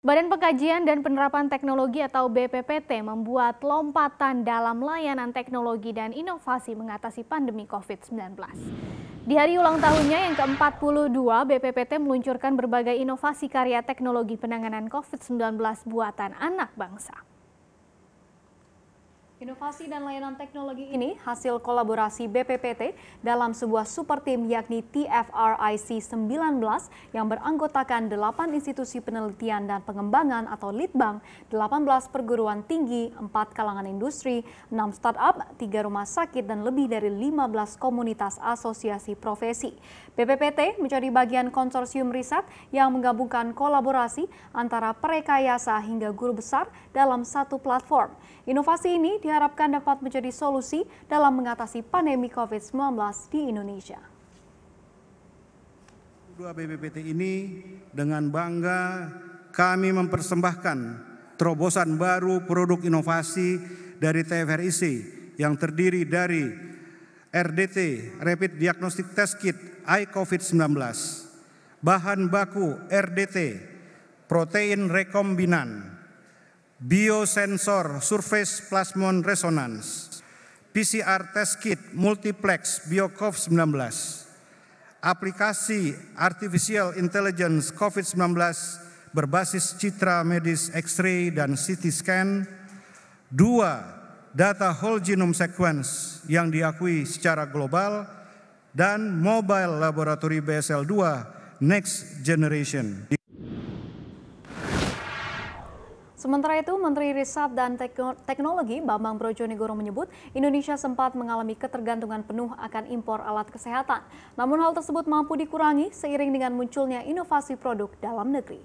Badan Pengkajian dan Penerapan Teknologi atau BPPT membuat lompatan dalam layanan teknologi dan inovasi mengatasi pandemi COVID-19. Di hari ulang tahunnya yang ke-42, BPPT meluncurkan berbagai inovasi karya teknologi penanganan COVID-19 buatan anak bangsa. Inovasi dan layanan teknologi ini hasil kolaborasi BPPT dalam sebuah super tim yakni TFRIC 19 yang beranggotakan 8 institusi penelitian dan pengembangan atau Litbang, 18 perguruan tinggi, 4 kalangan industri, 6 startup, 3 rumah sakit dan lebih dari 15 komunitas asosiasi profesi. BPPT menjadi bagian konsorsium riset yang menggabungkan kolaborasi antara perekayasa hingga guru besar dalam satu platform. Inovasi ini di diharapkan dapat menjadi solusi dalam mengatasi pandemi COVID-19 di Indonesia. Dua BPPT ini dengan bangga kami mempersembahkan terobosan baru produk inovasi dari TFRIC yang terdiri dari RDT Rapid Diagnostic Test Kit iCovid-19, bahan baku RDT, protein rekombinan, biosensor surface plasmon resonance, PCR test kit multiplex BioCOV-19, aplikasi artificial intelligence COVID-19 berbasis citra medis X-ray dan CT scan, dua data whole genome sequence yang diakui secara global, dan mobile laboratory BSL-2 next generation. Sementara itu, Menteri Riset dan Teknologi Bambang Brojonegoro menyebut Indonesia sempat mengalami ketergantungan penuh akan impor alat kesehatan. Namun hal tersebut mampu dikurangi seiring dengan munculnya inovasi produk dalam negeri.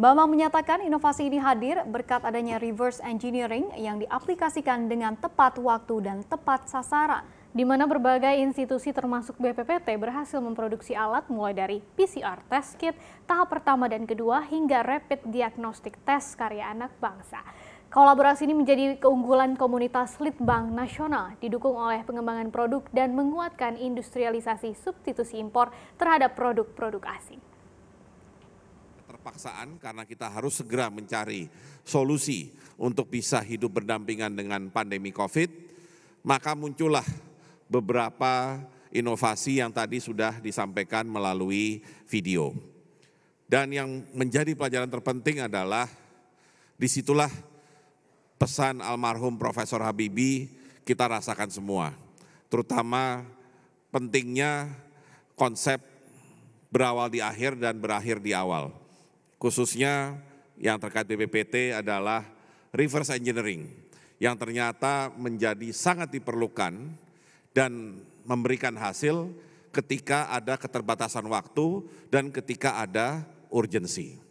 Bambang menyatakan inovasi ini hadir berkat adanya reverse engineering yang diaplikasikan dengan tepat waktu dan tepat sasaran di mana berbagai institusi termasuk BPPT berhasil memproduksi alat mulai dari PCR test kit, tahap pertama dan kedua, hingga rapid diagnostic test karya anak bangsa. Kolaborasi ini menjadi keunggulan komunitas Litbang Nasional, didukung oleh pengembangan produk dan menguatkan industrialisasi substitusi impor terhadap produk-produk asing. Paksaan karena kita harus segera mencari solusi untuk bisa hidup berdampingan dengan pandemi COVID, maka muncullah beberapa inovasi yang tadi sudah disampaikan melalui video. Dan yang menjadi pelajaran terpenting adalah disitulah pesan almarhum Profesor Habibi kita rasakan semua. Terutama pentingnya konsep berawal di akhir dan berakhir di awal. Khususnya yang terkait BPPT adalah reverse engineering yang ternyata menjadi sangat diperlukan dan memberikan hasil ketika ada keterbatasan waktu dan ketika ada urgensi.